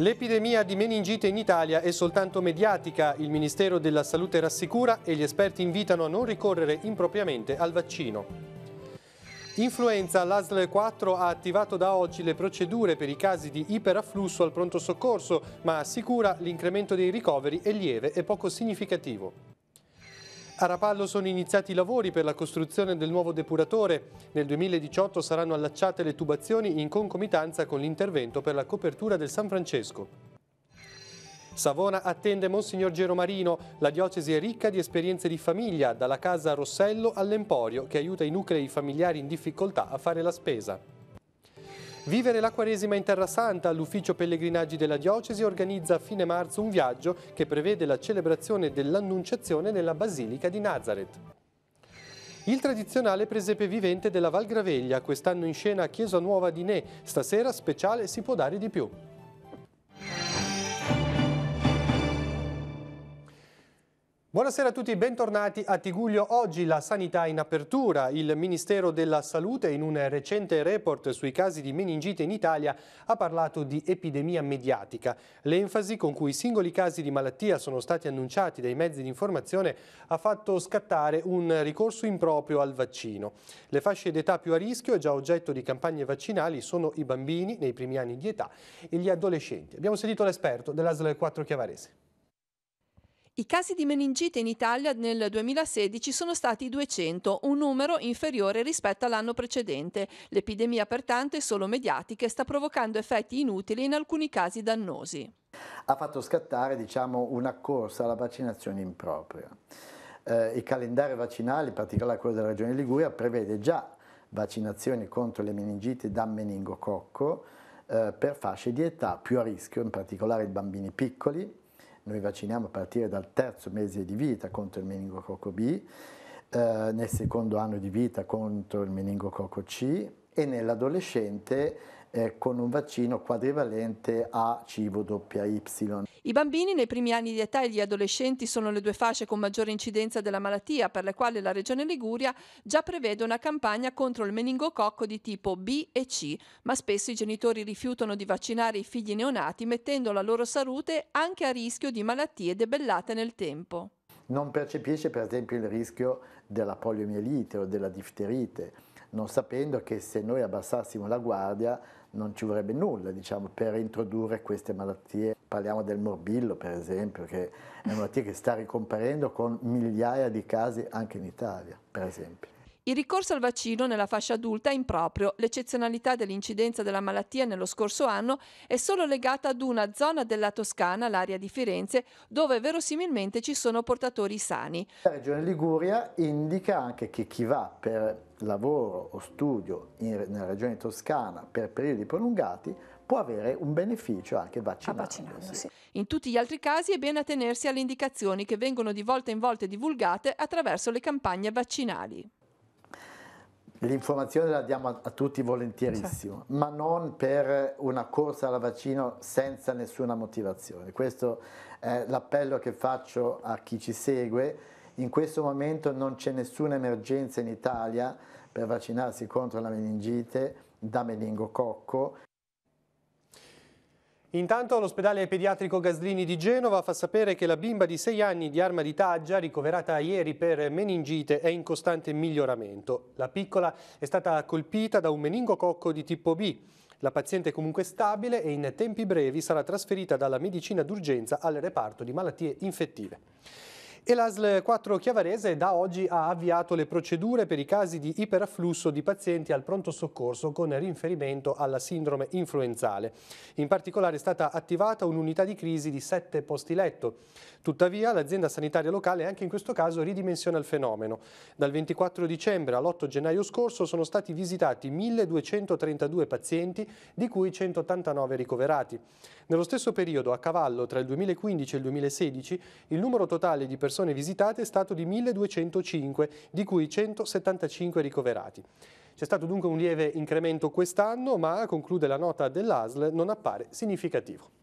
L'epidemia di meningite in Italia è soltanto mediatica, il Ministero della Salute rassicura e gli esperti invitano a non ricorrere impropriamente al vaccino. Influenza, l'ASL 4 ha attivato da oggi le procedure per i casi di iperafflusso al pronto soccorso, ma assicura l'incremento dei ricoveri è lieve e poco significativo. A Rapallo sono iniziati i lavori per la costruzione del nuovo depuratore. Nel 2018 saranno allacciate le tubazioni in concomitanza con l'intervento per la copertura del San Francesco. Savona attende Monsignor Gero Marino. La diocesi è ricca di esperienze di famiglia, dalla casa Rossello all'Emporio, che aiuta i nuclei familiari in difficoltà a fare la spesa. Vivere la Quaresima in Terra Santa, l'Ufficio Pellegrinaggi della Diocesi organizza a fine marzo un viaggio che prevede la celebrazione dell'Annunciazione nella Basilica di Nazareth. Il tradizionale presepe vivente della Val Graveglia, quest'anno in scena a Chiesa Nuova di Ne, stasera speciale si può dare di più. Buonasera a tutti, bentornati a Tiguglio. Oggi la sanità in apertura. Il Ministero della Salute in un recente report sui casi di meningite in Italia ha parlato di epidemia mediatica. L'enfasi con cui singoli casi di malattia sono stati annunciati dai mezzi di informazione ha fatto scattare un ricorso improprio al vaccino. Le fasce d'età più a rischio e già oggetto di campagne vaccinali sono i bambini nei primi anni di età e gli adolescenti. Abbiamo sentito l'esperto dell'ASL 4 Chiavarese. I casi di meningite in Italia nel 2016 sono stati 200, un numero inferiore rispetto all'anno precedente. L'epidemia pertanto è solo mediatica e sta provocando effetti inutili e in alcuni casi dannosi. Ha fatto scattare diciamo, una corsa alla vaccinazione impropria. Eh, il calendario vaccinale, in particolare quello della Regione Liguria, prevede già vaccinazioni contro le meningite da meningococco eh, per fasce di età più a rischio, in particolare i bambini piccoli, noi vacciniamo a partire dal terzo mese di vita contro il meningococco B, eh, nel secondo anno di vita contro il meningococco C e nell'adolescente eh, con un vaccino quadrivalente a CIVO-Y. I bambini nei primi anni di età e gli adolescenti sono le due fasce con maggiore incidenza della malattia, per le quali la Regione Liguria già prevede una campagna contro il meningococco di tipo B e C, ma spesso i genitori rifiutano di vaccinare i figli neonati mettendo la loro salute anche a rischio di malattie debellate nel tempo. Non percepisce per esempio il rischio della poliomielite o della difterite, non sapendo che se noi abbassassimo la guardia non ci vorrebbe nulla diciamo, per introdurre queste malattie. Parliamo del morbillo per esempio, che è una malattia che sta ricomparendo con migliaia di casi anche in Italia per esempio. Il ricorso al vaccino nella fascia adulta è improprio. L'eccezionalità dell'incidenza della malattia nello scorso anno è solo legata ad una zona della Toscana, l'area di Firenze, dove verosimilmente ci sono portatori sani. La regione Liguria indica anche che chi va per lavoro o studio in, nella regione toscana per periodi prolungati può avere un beneficio anche vaccinandosi. In tutti gli altri casi è bene attenersi alle indicazioni che vengono di volta in volta divulgate attraverso le campagne vaccinali. L'informazione la diamo a, a tutti volentierissimo, cioè. ma non per una corsa alla vaccino senza nessuna motivazione. Questo è l'appello che faccio a chi ci segue. In questo momento non c'è nessuna emergenza in Italia per vaccinarsi contro la meningite da meningococco. Intanto l'ospedale pediatrico Gaslini di Genova fa sapere che la bimba di 6 anni di Arma di Taggia, ricoverata ieri per meningite, è in costante miglioramento. La piccola è stata colpita da un meningococco di tipo B. La paziente è comunque stabile e in tempi brevi sarà trasferita dalla medicina d'urgenza al reparto di malattie infettive. E l'ASL 4 Chiavarese da oggi ha avviato le procedure per i casi di iperafflusso di pazienti al pronto soccorso con riferimento alla sindrome influenzale. In particolare è stata attivata un'unità di crisi di 7 posti letto. Tuttavia l'azienda sanitaria locale anche in questo caso ridimensiona il fenomeno. Dal 24 dicembre all'8 gennaio scorso sono stati visitati 1232 pazienti, di cui 189 ricoverati. Nello stesso periodo, a cavallo tra il 2015 e il 2016, il numero totale di persone persone visitate è stato di 1.205, di cui 175 ricoverati. C'è stato dunque un lieve incremento quest'anno, ma, conclude la nota dell'ASL, non appare significativo.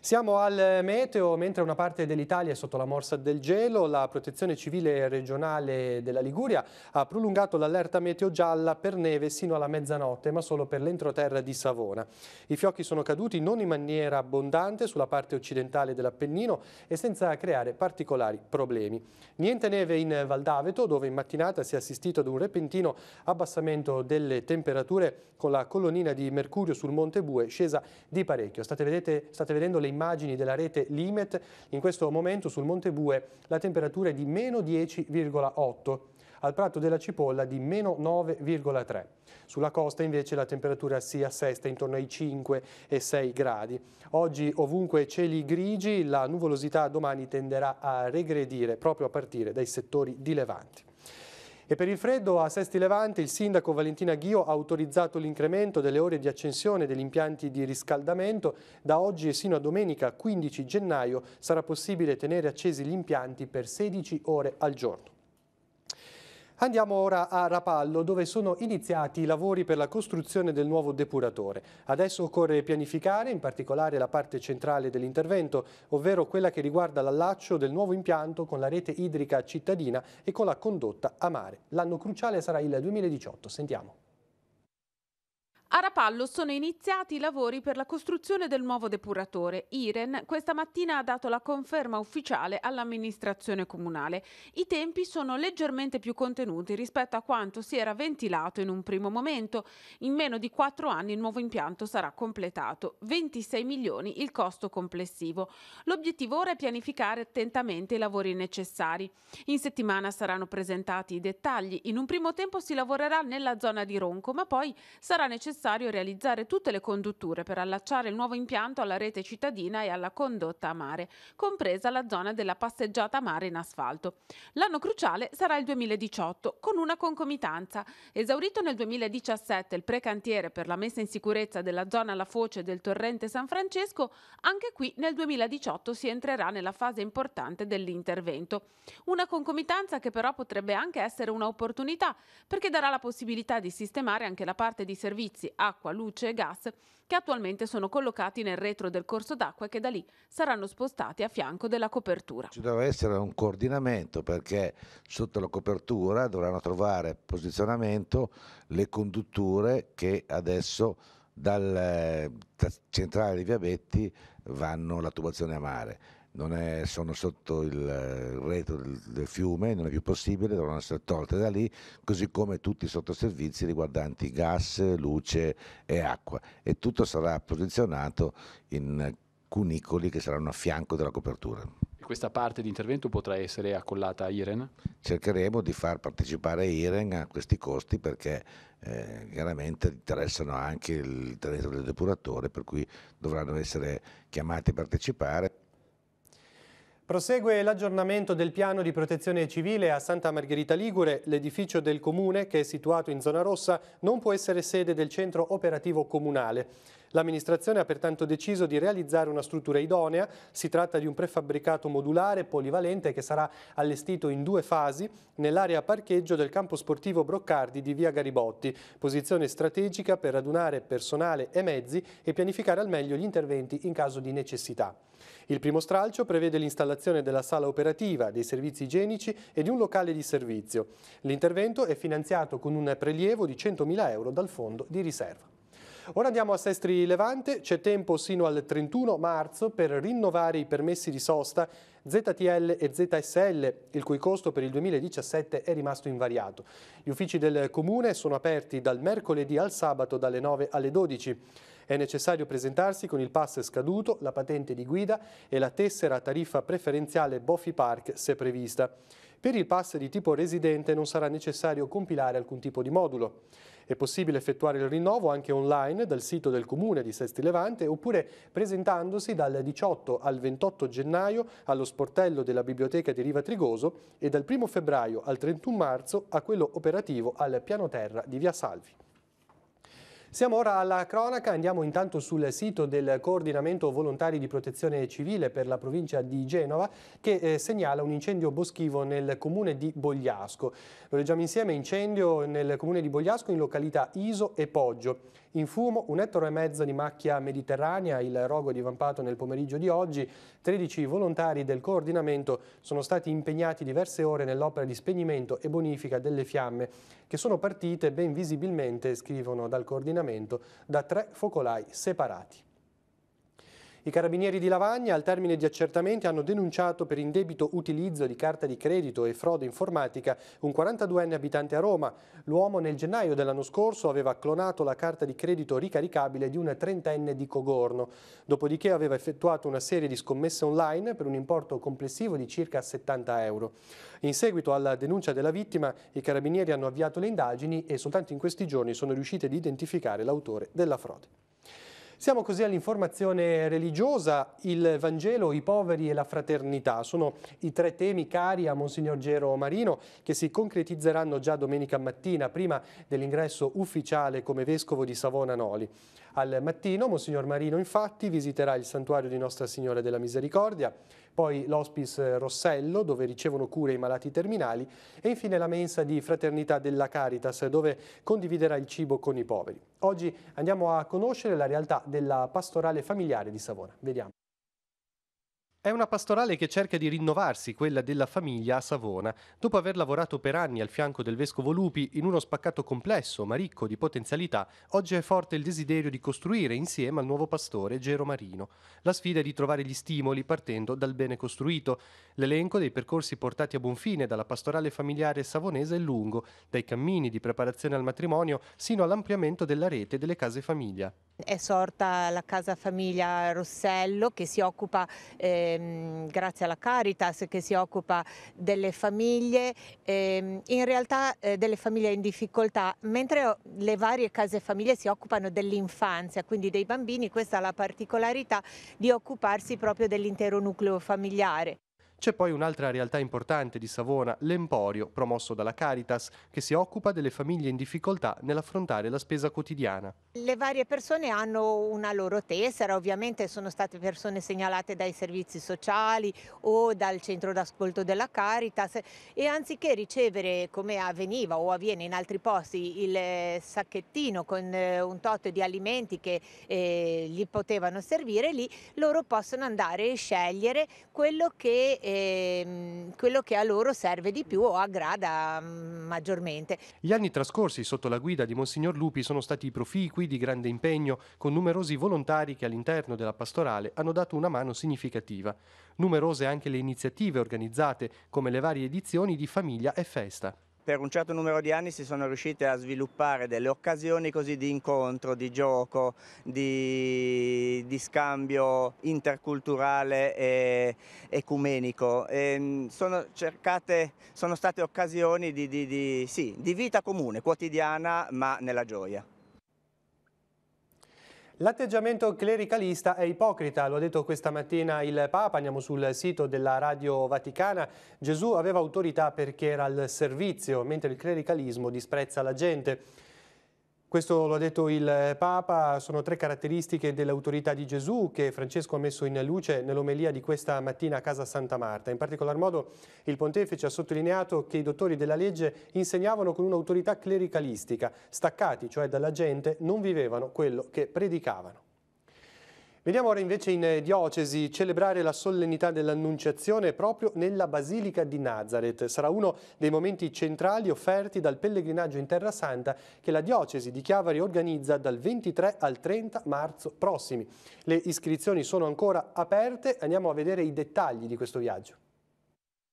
Siamo al meteo, mentre una parte dell'Italia è sotto la morsa del gelo, la protezione civile regionale della Liguria ha prolungato l'allerta meteo gialla per neve sino alla mezzanotte, ma solo per l'entroterra di Savona. I fiocchi sono caduti non in maniera abbondante sulla parte occidentale dell'Appennino e senza creare particolari problemi. Niente neve in Valdaveto, dove in mattinata si è assistito ad un repentino abbassamento delle temperature con la colonnina di mercurio sul Monte Bue scesa di parecchio. State, vedete, state vedendo le le immagini della rete Limet, in questo momento sul Monte Bue la temperatura è di meno 10,8 al Prato della Cipolla di meno 9,3. Sulla costa invece la temperatura si assesta intorno ai 5,6 gradi. Oggi ovunque cieli grigi, la nuvolosità domani tenderà a regredire proprio a partire dai settori di Levanti. E per il freddo a Sesti Levante il sindaco Valentina Ghio ha autorizzato l'incremento delle ore di accensione degli impianti di riscaldamento. Da oggi e sino a domenica 15 gennaio sarà possibile tenere accesi gli impianti per 16 ore al giorno. Andiamo ora a Rapallo dove sono iniziati i lavori per la costruzione del nuovo depuratore. Adesso occorre pianificare in particolare la parte centrale dell'intervento, ovvero quella che riguarda l'allaccio del nuovo impianto con la rete idrica cittadina e con la condotta a mare. L'anno cruciale sarà il 2018. Sentiamo. A Rapallo sono iniziati i lavori per la costruzione del nuovo depuratore. Iren questa mattina ha dato la conferma ufficiale all'amministrazione comunale. I tempi sono leggermente più contenuti rispetto a quanto si era ventilato in un primo momento. In meno di quattro anni il nuovo impianto sarà completato. 26 milioni il costo complessivo. L'obiettivo ora è pianificare attentamente i lavori necessari. In settimana saranno presentati i dettagli. In un primo tempo si lavorerà nella zona di Ronco, ma poi sarà necessario necessario realizzare tutte le condutture per allacciare il nuovo impianto alla rete cittadina e alla condotta a mare, compresa la zona della passeggiata a mare in asfalto. L'anno cruciale sarà il 2018, con una concomitanza. Esaurito nel 2017 il precantiere per la messa in sicurezza della zona alla foce del torrente San Francesco, anche qui nel 2018 si entrerà nella fase importante dell'intervento. Una concomitanza che però potrebbe anche essere un'opportunità, perché darà la possibilità di sistemare anche la parte di servizi servizi acqua, luce e gas che attualmente sono collocati nel retro del corso d'acqua e che da lì saranno spostati a fianco della copertura. Ci deve essere un coordinamento perché sotto la copertura dovranno trovare posizionamento le condutture che adesso dal eh, centrale di Viabetti vanno la tubazione a mare è, sono sotto il eh, retro del, del, fiume, non è più possibile, devono essere tolte da lì, così come tutti i sottoservizi riguardanti gas, luce e acqua. E tutto sarà posizionato in cunicoli che saranno a fianco della copertura. questa parte di intervento potrà essere accollata a IREN? Cercheremo di far partecipare IREN a questi costi perché eh, chiaramente interessano anche il territorio del depuratore, per cui dovranno essere chiamati a partecipare. Prosegue l'aggiornamento del piano di protezione civile a Santa Margherita Ligure. L'edificio del comune, che è situato in zona rossa, non può essere sede del centro operativo comunale. L'amministrazione ha pertanto deciso di realizzare una struttura idonea, si tratta di un prefabbricato modulare polivalente che sarà allestito in due fasi nell'area parcheggio del campo sportivo Broccardi di via Garibotti, posizione strategica per radunare personale e mezzi e pianificare al meglio gli interventi in caso di necessità. Il primo stralcio prevede l'installazione della sala operativa, dei servizi igienici e di un locale di servizio. L'intervento è finanziato con un prelievo di 100.000 euro dal fondo di riserva. Ora andiamo a Sestri Levante, c'è tempo sino al 31 marzo per rinnovare i permessi di sosta ZTL e ZSL, il cui costo per il 2017 è rimasto invariato. Gli uffici del Comune sono aperti dal mercoledì al sabato dalle 9 alle 12. È necessario presentarsi con il pass scaduto, la patente di guida e la tessera a tariffa preferenziale Boffi Park se prevista. Per il pass di tipo residente non sarà necessario compilare alcun tipo di modulo. È possibile effettuare il rinnovo anche online dal sito del Comune di Sesti Levante oppure presentandosi dal 18 al 28 gennaio allo sportello della Biblioteca di Riva Trigoso e dal 1 febbraio al 31 marzo a quello operativo al piano terra di Via Salvi. Siamo ora alla cronaca, andiamo intanto sul sito del coordinamento volontari di protezione civile per la provincia di Genova che eh, segnala un incendio boschivo nel comune di Bogliasco. Lo leggiamo insieme, incendio nel comune di Bogliasco in località Iso e Poggio. In fumo un ettaro e mezzo di macchia mediterranea, il rogo divampato nel pomeriggio di oggi. 13 volontari del coordinamento sono stati impegnati diverse ore nell'opera di spegnimento e bonifica delle fiamme, che sono partite ben visibilmente, scrivono dal coordinamento, da tre focolai separati. I carabinieri di Lavagna al termine di accertamenti hanno denunciato per indebito utilizzo di carta di credito e frode informatica un 42enne abitante a Roma. L'uomo nel gennaio dell'anno scorso aveva clonato la carta di credito ricaricabile di una trentenne di Cogorno. Dopodiché aveva effettuato una serie di scommesse online per un importo complessivo di circa 70 euro. In seguito alla denuncia della vittima i carabinieri hanno avviato le indagini e soltanto in questi giorni sono riusciti ad identificare l'autore della frode. Siamo così all'informazione religiosa, il Vangelo, i poveri e la fraternità. Sono i tre temi cari a Monsignor Gero Marino che si concretizzeranno già domenica mattina, prima dell'ingresso ufficiale come vescovo di Savona Noli. Al mattino Monsignor Marino infatti visiterà il santuario di Nostra Signora della Misericordia, poi l'Hospice Rossello dove ricevono cure i malati terminali e infine la mensa di Fraternità della Caritas dove condividerà il cibo con i poveri. Oggi andiamo a conoscere la realtà della pastorale familiare di Savona. Vediamo. È una pastorale che cerca di rinnovarsi, quella della famiglia a Savona. Dopo aver lavorato per anni al fianco del vescovo Lupi in uno spaccato complesso ma ricco di potenzialità, oggi è forte il desiderio di costruire insieme al nuovo pastore Gero Marino. La sfida è di trovare gli stimoli partendo dal bene costruito. L'elenco dei percorsi portati a buon fine dalla pastorale familiare savonese è lungo, dai cammini di preparazione al matrimonio sino all'ampliamento della rete delle case famiglia. È sorta la casa famiglia Rossello che si occupa, ehm, grazie alla Caritas, che si occupa delle famiglie, ehm, in realtà eh, delle famiglie in difficoltà, mentre le varie case famiglie si occupano dell'infanzia, quindi dei bambini, questa ha la particolarità di occuparsi proprio dell'intero nucleo familiare. C'è poi un'altra realtà importante di Savona, l'Emporio, promosso dalla Caritas, che si occupa delle famiglie in difficoltà nell'affrontare la spesa quotidiana. Le varie persone hanno una loro tessera, ovviamente sono state persone segnalate dai servizi sociali o dal centro d'ascolto della Caritas e anziché ricevere come avveniva o avviene in altri posti il sacchettino con eh, un tot di alimenti che eh, gli potevano servire lì, loro possono andare e scegliere quello che e ehm, quello che a loro serve di più o aggrada mm, maggiormente. Gli anni trascorsi sotto la guida di Monsignor Lupi sono stati proficui, di grande impegno, con numerosi volontari che all'interno della pastorale hanno dato una mano significativa. Numerose anche le iniziative organizzate, come le varie edizioni di Famiglia e Festa per un certo numero di anni si sono riuscite a sviluppare delle occasioni così di incontro, di gioco, di, di scambio interculturale e ecumenico. E ehm, sono, cercate, sono state occasioni di, di, sì, di vita comune, quotidiana, ma nella gioia. L'atteggiamento clericalista è ipocrita, lo ha detto questa mattina il Papa, andiamo sul sito della Radio Vaticana. Gesù aveva autorità perché era al servizio, mentre il clericalismo disprezza la gente. Questo lo ha detto il Papa, sono tre caratteristiche dell'autorità di Gesù che Francesco ha messo in luce nell'omelia di questa mattina a casa Santa Marta. In particolar modo il pontefice ha sottolineato che i dottori della legge insegnavano con un'autorità clericalistica, staccati cioè dalla gente, non vivevano quello che predicavano. Vediamo ora invece in eh, diocesi celebrare la solennità dell'Annunciazione proprio nella Basilica di Nazareth. Sarà uno dei momenti centrali offerti dal pellegrinaggio in Terra Santa che la diocesi di Chiavari organizza dal 23 al 30 marzo prossimi. Le iscrizioni sono ancora aperte, andiamo a vedere i dettagli di questo viaggio.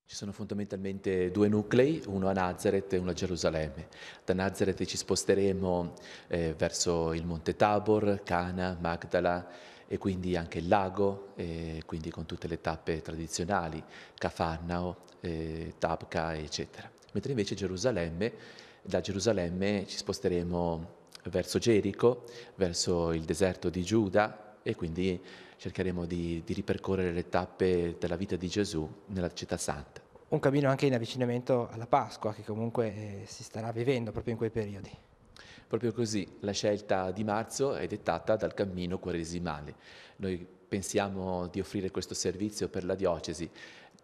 Ci sono fondamentalmente due nuclei, uno a Nazareth e uno a Gerusalemme. Da Nazareth ci sposteremo eh, verso il Monte Tabor, Cana, Magdala e quindi anche il lago, eh, quindi con tutte le tappe tradizionali, Cafarnao, eh, Tabca, eccetera. Mentre invece Gerusalemme, da Gerusalemme ci sposteremo verso Gerico, verso il deserto di Giuda e quindi cercheremo di, di ripercorrere le tappe della vita di Gesù nella città santa. Un cammino anche in avvicinamento alla Pasqua che comunque eh, si starà vivendo proprio in quei periodi. Proprio così, la scelta di marzo è dettata dal cammino quaresimale. Noi pensiamo di offrire questo servizio per la diocesi.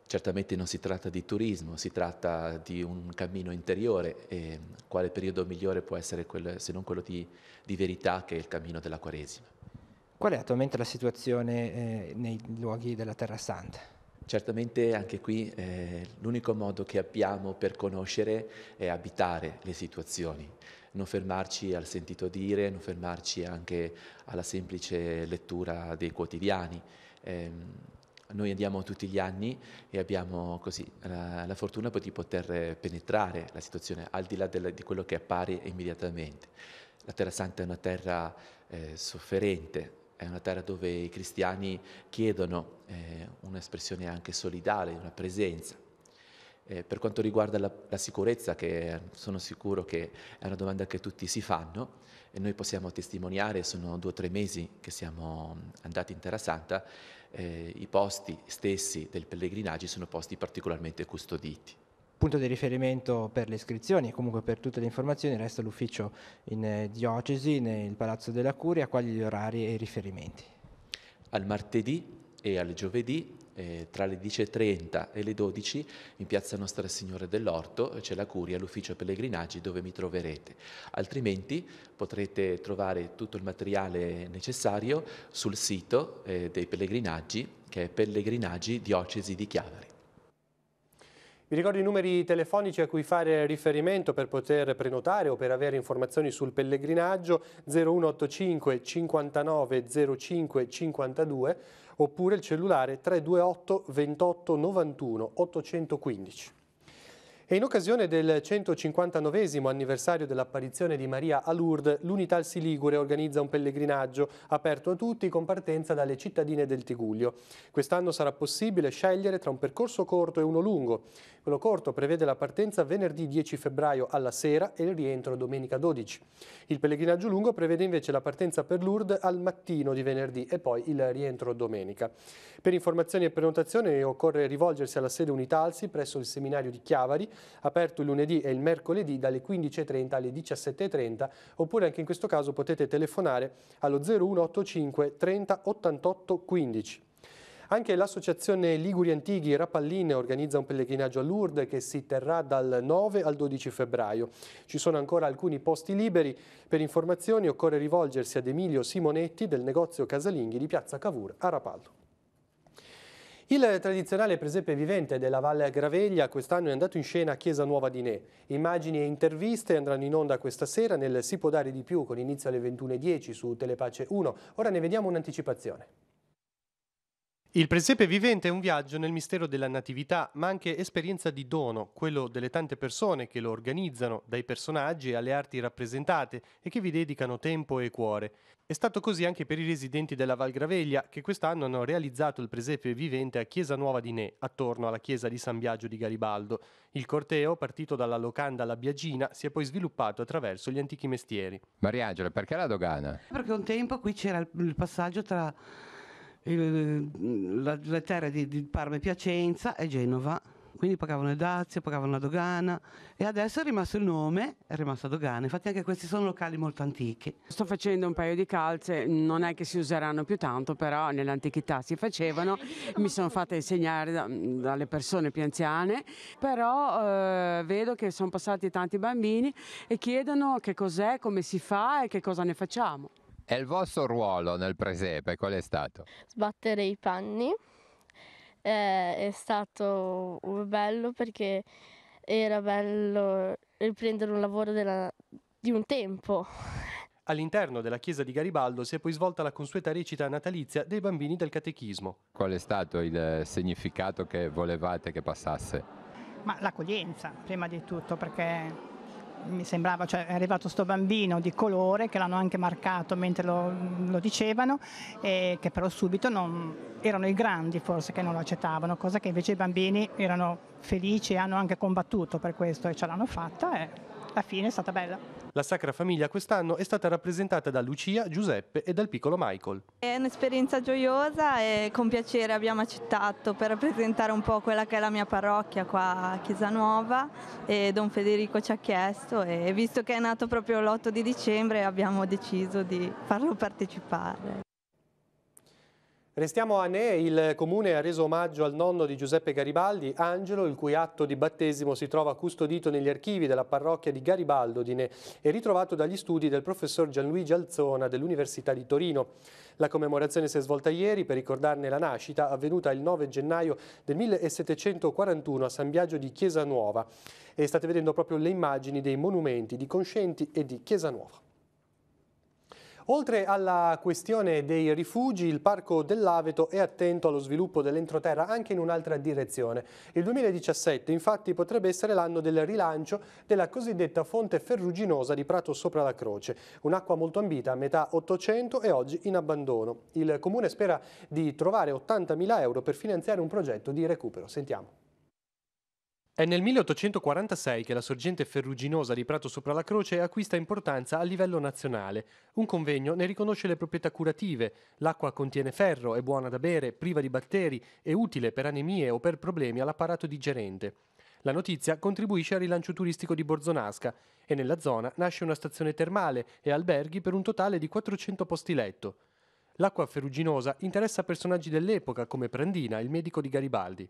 Certamente non si tratta di turismo, si tratta di un cammino interiore e quale periodo migliore può essere quello, se non quello di, di verità che è il cammino della Quaresima. Qual è attualmente la situazione eh, nei luoghi della Terra Santa? Certamente anche qui eh, l'unico modo che abbiamo per conoscere è abitare le situazioni, non fermarci al sentito dire, non fermarci anche alla semplice lettura dei quotidiani. Eh, noi andiamo tutti gli anni e abbiamo così, la, la, fortuna di poter penetrare la situazione al di là del, di quello che appare immediatamente. La Terra Santa è una terra eh, sofferente, è una terra dove i cristiani chiedono eh, un'espressione anche solidale, una presenza. Eh, per quanto riguarda la, la, sicurezza, che sono sicuro che è una domanda che tutti si fanno, e noi possiamo testimoniare, sono due o tre mesi che siamo mm, andati in Terra Santa, eh, i posti stessi del pellegrinaggio sono posti particolarmente custoditi punto di riferimento per le iscrizioni e comunque per tutte le informazioni resta l'ufficio in eh, diocesi, nel Palazzo della Curia, quali gli orari e i riferimenti? Al martedì e al giovedì eh, tra le 10.30 e le 12 in piazza Nostra Signora dell'Orto eh, c'è la curia, l'ufficio pellegrinaggi dove mi troverete. Altrimenti potrete trovare tutto il materiale necessario sul sito eh, dei pellegrinaggi che è pellegrinaggi diocesi di Chiavari. Vi ricordo i numeri telefonici a cui fare riferimento per poter prenotare o per avere informazioni sul pellegrinaggio 0185 59 05 52 oppure il cellulare 328 28 91 815. E in occasione del 159 anniversario dell'apparizione di Maria a Lourdes, l'Unitalsi Ligure organizza un pellegrinaggio aperto a tutti con partenza dalle cittadine del Tiguglio. Quest'anno sarà possibile scegliere tra un percorso corto e uno lungo. Quello corto prevede la partenza venerdì 10 febbraio alla sera e il rientro domenica 12. Il pellegrinaggio lungo prevede invece la partenza per Lourdes al mattino di venerdì e poi il rientro domenica. Per informazioni e prenotazioni occorre rivolgersi alla sede Unitalsi presso il seminario di Chiavari aperto il lunedì e il mercoledì dalle 15.30 alle 17.30 oppure anche in questo caso potete telefonare allo 0185 30 88 15. Anche l'associazione Liguri Antichi Rapalline organizza un pellegrinaggio a Lourdes che si terrà dal 9 al 12 febbraio. Ci sono ancora alcuni posti liberi. Per informazioni occorre rivolgersi ad Emilio Simonetti del negozio Casalinghi di Piazza Cavour a Rapallo. Il tradizionale presepe vivente della Valle Graveglia quest'anno è andato in scena a Chiesa Nuova di Ne. Immagini e interviste andranno in onda questa sera nel Si può dare di più con inizio alle 21.10 su Telepace 1. Ora ne vediamo un'anticipazione. Il presepe vivente è un viaggio nel mistero della natività, ma anche esperienza di dono, quello delle tante persone che lo organizzano, dai personaggi alle arti rappresentate e che vi dedicano tempo e cuore. È stato così anche per i residenti della Val Graveglia che quest'anno hanno realizzato il presepe vivente a Chiesa Nuova di Ne, attorno alla chiesa di San Biagio di Garibaldo. Il corteo, partito dalla locanda alla Biagina, si è poi sviluppato attraverso gli antichi mestieri. Mariangela, perché la dogana? Perché un tempo qui c'era il passaggio tra il, mm, la, le terre di, di Parma e Piacenza e Genova quindi pagavano le dazie, pagavano la dogana e adesso è rimasto il nome, è rimasta dogana, infatti anche questi sono locali molto antichi. Sto facendo un paio di calze, non è che si useranno più tanto, però nell'antichità si facevano, mi sono fatta insegnare da, dalle persone più anziane, però eh, vedo che sono passati tanti bambini e chiedono che cos'è, come si fa e che cosa ne facciamo. E il vostro ruolo nel presepe qual è stato? Sbattere i panni. Eh, è stato bello perché era bello riprendere un lavoro della, di un tempo. All'interno della chiesa di Garibaldo si è poi svolta la consueta recita natalizia dei bambini del catechismo. Qual è stato il significato che volevate che passasse? Ma l'accoglienza, prima di tutto, perché mi sembrava, cioè è arrivato sto bambino di colore che l'hanno anche marcato mentre lo, lo dicevano e che però subito non, erano i grandi forse che non lo accettavano, cosa che invece i bambini erano felici e hanno anche combattuto per questo e ce l'hanno fatta. E la fine è stata bella. La Sacra Famiglia quest'anno è stata rappresentata da Lucia, Giuseppe e dal piccolo Michael. È un'esperienza gioiosa e con piacere abbiamo accettato per rappresentare un po' quella che è la mia parrocchia qua a Chiesa Nuova e Don Federico ci ha chiesto e visto che è nato proprio l'8 di dicembre abbiamo deciso di farlo partecipare. Restiamo a Ne, il comune ha reso omaggio al nonno di Giuseppe Garibaldi, Angelo, il cui atto di battesimo si trova custodito negli archivi della parrocchia di Garibaldo di Ne e ritrovato dagli studi del professor Gianluigi Alzona dell'Università di Torino. La commemorazione si è svolta ieri per ricordarne la nascita, avvenuta il 9 gennaio del 1741 a San Biagio di Chiesa Nuova. E state vedendo proprio le immagini dei monumenti di Conscienti e di Chiesa Nuova. Oltre alla questione dei rifugi, il Parco dell'Aveto è attento allo sviluppo dell'entroterra anche in un'altra direzione. Il 2017 infatti potrebbe essere l'anno del rilancio della cosiddetta fonte ferruginosa di Prato sopra la Croce, un'acqua molto ambita a metà 800 e oggi in abbandono. Il Comune spera di trovare 80.000 euro per finanziare un progetto di recupero. Sentiamo. È nel 1846 che la sorgente ferruginosa di Prato sopra la Croce acquista importanza a livello nazionale. Un convegno ne riconosce le proprietà curative. L'acqua contiene ferro, è buona da bere, priva di batteri, è utile per anemie o per problemi all'apparato digerente. La notizia contribuisce al rilancio turistico di Borzonasca e nella zona nasce una stazione termale e alberghi per un totale di 400 posti letto. L'acqua ferruginosa interessa personaggi dell'epoca come Prandina, il medico di Garibaldi.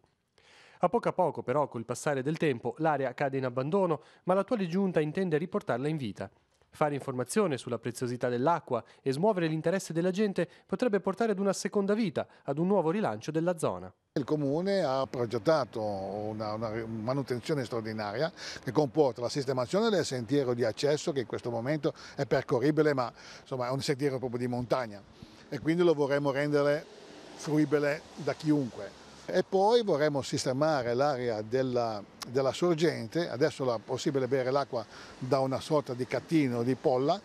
A poco a poco, però, col passare del tempo, l'area cade in abbandono, ma l'attuale giunta intende riportarla in vita. Fare informazione sulla preziosità dell'acqua e smuovere l'interesse della gente potrebbe portare ad una seconda vita, ad un nuovo rilancio della zona. Il comune ha progettato una, una manutenzione straordinaria che comporta la sistemazione del sentiero di accesso che in questo momento è percorribile ma insomma, è un sentiero proprio di montagna e quindi lo vorremmo rendere fruibile da chiunque e poi vorremmo sistemare l'area della, della, sorgente, adesso è possibile bere l'acqua da una sorta di catino di polla,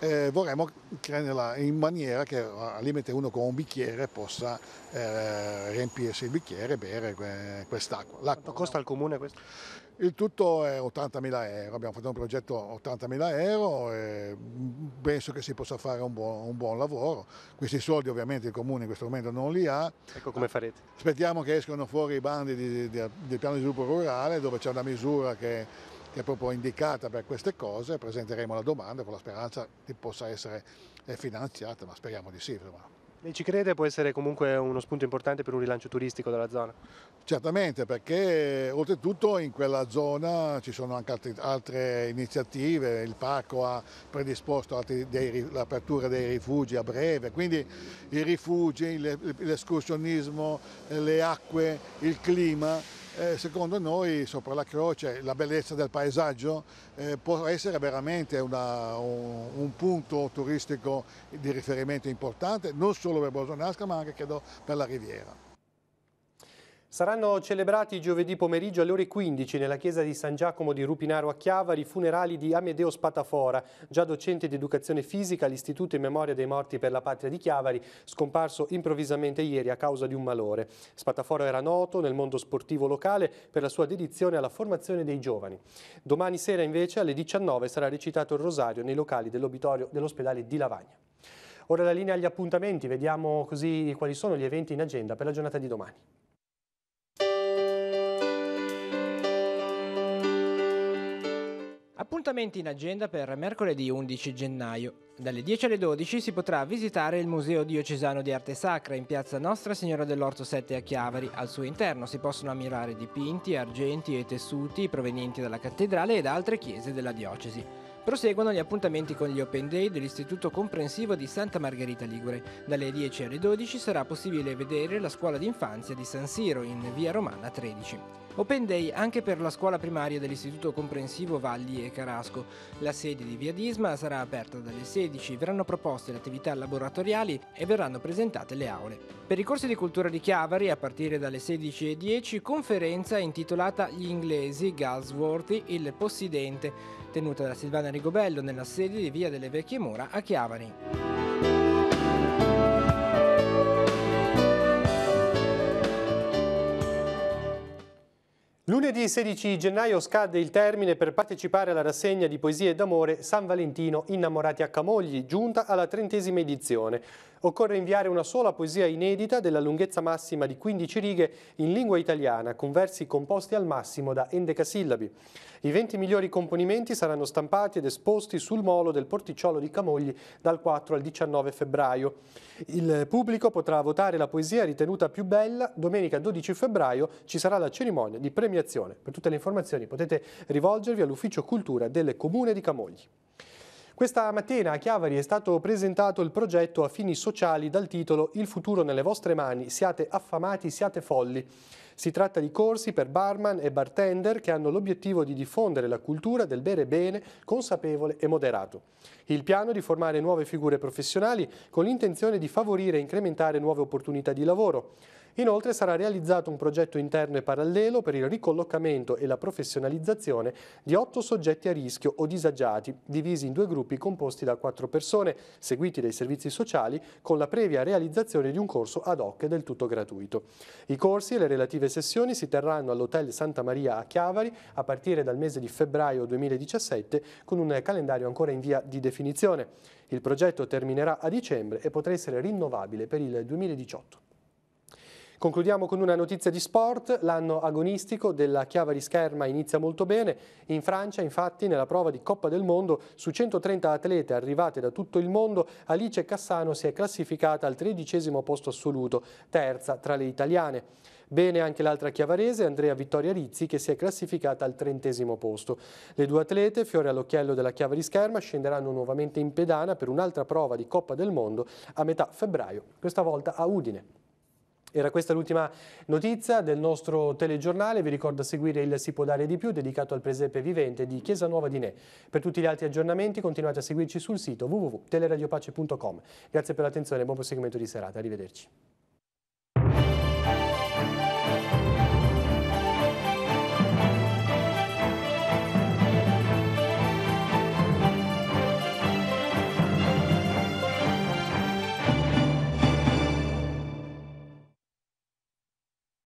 eh, vorremmo crearla in maniera che al limite uno con un bicchiere possa eh, riempirsi il bicchiere e bere quest'acqua. Quanto costa al comune questo? Il tutto è 80.000 euro, abbiamo fatto un progetto 80.000 euro e penso che si possa fare un buon, un buon, lavoro. Questi soldi ovviamente il Comune in questo momento non li ha. Ecco come farete. Aspettiamo che escano fuori i bandi di, di, del piano di sviluppo rurale dove c'è una misura che, che, è proprio indicata per queste cose, presenteremo la domanda con la speranza che possa essere eh, finanziata, ma speriamo di sì. Insomma. Lei ci crede può essere comunque uno spunto importante per un rilancio turistico della zona? Certamente perché oltretutto in quella zona ci sono anche altri, altre iniziative, il parco ha predisposto l'apertura dei rifugi a breve, quindi i rifugi, l'escursionismo, le acque, il clima eh, secondo noi sopra la croce la bellezza del paesaggio eh, può essere veramente una, un, un, punto turistico di riferimento importante non solo per Bosonasca ma anche credo, per la riviera. Saranno celebrati giovedì pomeriggio alle ore 15 nella chiesa di San Giacomo di Rupinaro a Chiavari i funerali di Amedeo Spatafora, già docente di educazione fisica all'Istituto in memoria dei morti per la patria di Chiavari, scomparso improvvisamente ieri a causa di un malore. Spatafora era noto nel mondo sportivo locale per la sua dedizione alla formazione dei giovani. Domani sera invece alle 19 sarà recitato il rosario nei locali dell'obitorio dell'ospedale di Lavagna. Ora la linea agli appuntamenti, vediamo così quali sono gli eventi in agenda per la giornata di domani. Appuntamenti in agenda per mercoledì 11 gennaio. Dalle 10 alle 12 si potrà visitare il Museo Diocesano di Arte Sacra in piazza Nostra Signora dell'Orto 7 a Chiavari. Al suo interno si possono ammirare dipinti, argenti e tessuti provenienti dalla cattedrale e da altre chiese della diocesi. Proseguono gli appuntamenti con gli Open Day dell'Istituto Comprensivo di Santa Margherita Ligure. Dalle 10 alle 12 sarà possibile vedere la scuola d'infanzia di San Siro in via Romana 13. Open Day anche per la scuola primaria dell'Istituto Comprensivo Valli e Carasco. La sede di Via Disma sarà aperta dalle 16, verranno proposte le attività laboratoriali e verranno presentate le aule. Per i corsi di cultura di Chiavari, a partire dalle 16.10, conferenza intitolata Gli inglesi Galsworthy, il possidente, tenuta da Silvana Rigobello nella sede di Via delle Vecchie Mura a Chiavari. Lunedì 16 gennaio scade il termine per partecipare alla rassegna di poesie d'amore San Valentino Innamorati a Camogli, giunta alla trentesima edizione. Occorre inviare una sola poesia inedita della lunghezza massima di 15 righe in lingua italiana, con versi composti al massimo da endecasillabi. I 20 migliori componimenti saranno stampati ed esposti sul molo del porticciolo di Camogli dal 4 al 19 febbraio. Il pubblico potrà votare la poesia ritenuta più bella. Domenica 12 febbraio ci sarà la cerimonia di premiazione. Per tutte le informazioni potete rivolgervi all'Ufficio Cultura del Comune di Camogli. Questa mattina a Chiavari è stato presentato il progetto a fini sociali dal titolo Il futuro nelle vostre mani, siate affamati, siate folli. Si tratta di corsi per barman e bartender che hanno l'obiettivo di diffondere la cultura del bere bene, consapevole e moderato. Il piano è di formare nuove figure professionali con l'intenzione di favorire e incrementare nuove opportunità di lavoro. Inoltre sarà realizzato un progetto interno e parallelo per il ricollocamento e la professionalizzazione di otto soggetti a rischio o disagiati, divisi in due gruppi composti da quattro persone, seguiti dai servizi sociali, con la previa realizzazione di un corso ad hoc del tutto gratuito. I corsi e le relative sessioni si terranno all'Hotel Santa Maria a Chiavari a partire dal mese di febbraio 2017 con un calendario ancora in via di definizione. Il progetto terminerà a dicembre e potrà essere rinnovabile per il 2018. Concludiamo con una notizia di sport, l'anno agonistico della chiave di Scherma inizia molto bene, in Francia infatti nella prova di Coppa del Mondo su 130 atlete arrivate da tutto il mondo Alice Cassano si è classificata al tredicesimo posto assoluto, terza tra le italiane. Bene anche l'altra chiavarese, Andrea Vittoria Rizzi, che si è classificata al trentesimo posto. Le due atlete, fiore all'occhiello della chiave di scherma, scenderanno nuovamente in pedana per un'altra prova di Coppa del Mondo a metà febbraio, questa volta a Udine. Era questa l'ultima notizia del nostro telegiornale. Vi ricordo a seguire il Si può dare di più dedicato al presepe vivente di Chiesa Nuova di Ne. Per tutti gli altri aggiornamenti continuate a seguirci sul sito www.teleradiopace.com. Grazie per l'attenzione e buon proseguimento di serata. Arrivederci.